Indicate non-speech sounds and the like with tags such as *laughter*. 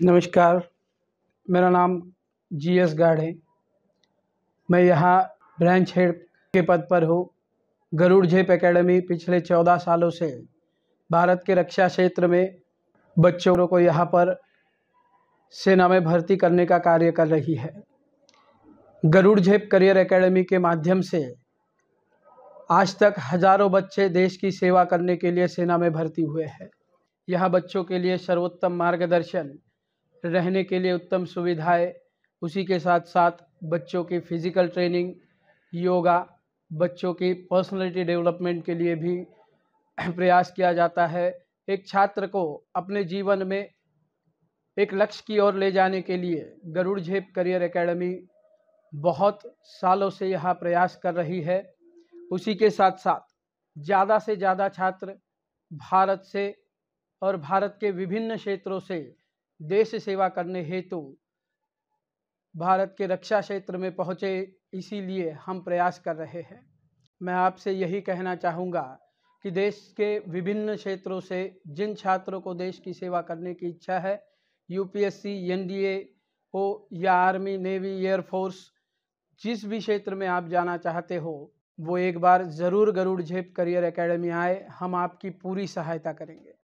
नमस्कार मेरा नाम जी एस गार्ड है मैं यहाँ ब्रांच हेड के पद पर हूँ गरुड़ झेप एकेडमी पिछले चौदह सालों से भारत के रक्षा क्षेत्र में बच्चों को यहाँ पर सेना में भर्ती करने का कार्य कर रही है गरुड़ झेप करियर एकेडमी के माध्यम से आज तक हजारों बच्चे देश की सेवा करने के लिए सेना में भर्ती हुए हैं यह बच्चों के लिए सर्वोत्तम मार्गदर्शन रहने के लिए उत्तम सुविधाएं उसी के साथ साथ बच्चों की फिज़िकल ट्रेनिंग योगा बच्चों की पर्सनालिटी डेवलपमेंट के लिए भी *clears throat* प्रयास किया जाता है एक छात्र को अपने जीवन में एक लक्ष्य की ओर ले जाने के लिए गरुड़ झेप करियर एकेडमी बहुत सालों से यहाँ प्रयास कर रही है उसी के साथ साथ ज़्यादा से ज़्यादा छात्र भारत से और भारत के विभिन्न क्षेत्रों से देश सेवा करने हेतु भारत के रक्षा क्षेत्र में पहुँचे इसीलिए हम प्रयास कर रहे हैं मैं आपसे यही कहना चाहूँगा कि देश के विभिन्न क्षेत्रों से जिन छात्रों को देश की सेवा करने की इच्छा है यूपीएससी एनडीए हो या आर्मी नेवी एयरफोर्स जिस भी क्षेत्र में आप जाना चाहते हो वो एक बार ज़रूर गरुड़ झेप करियर एकेडमी आए हम आपकी पूरी सहायता करेंगे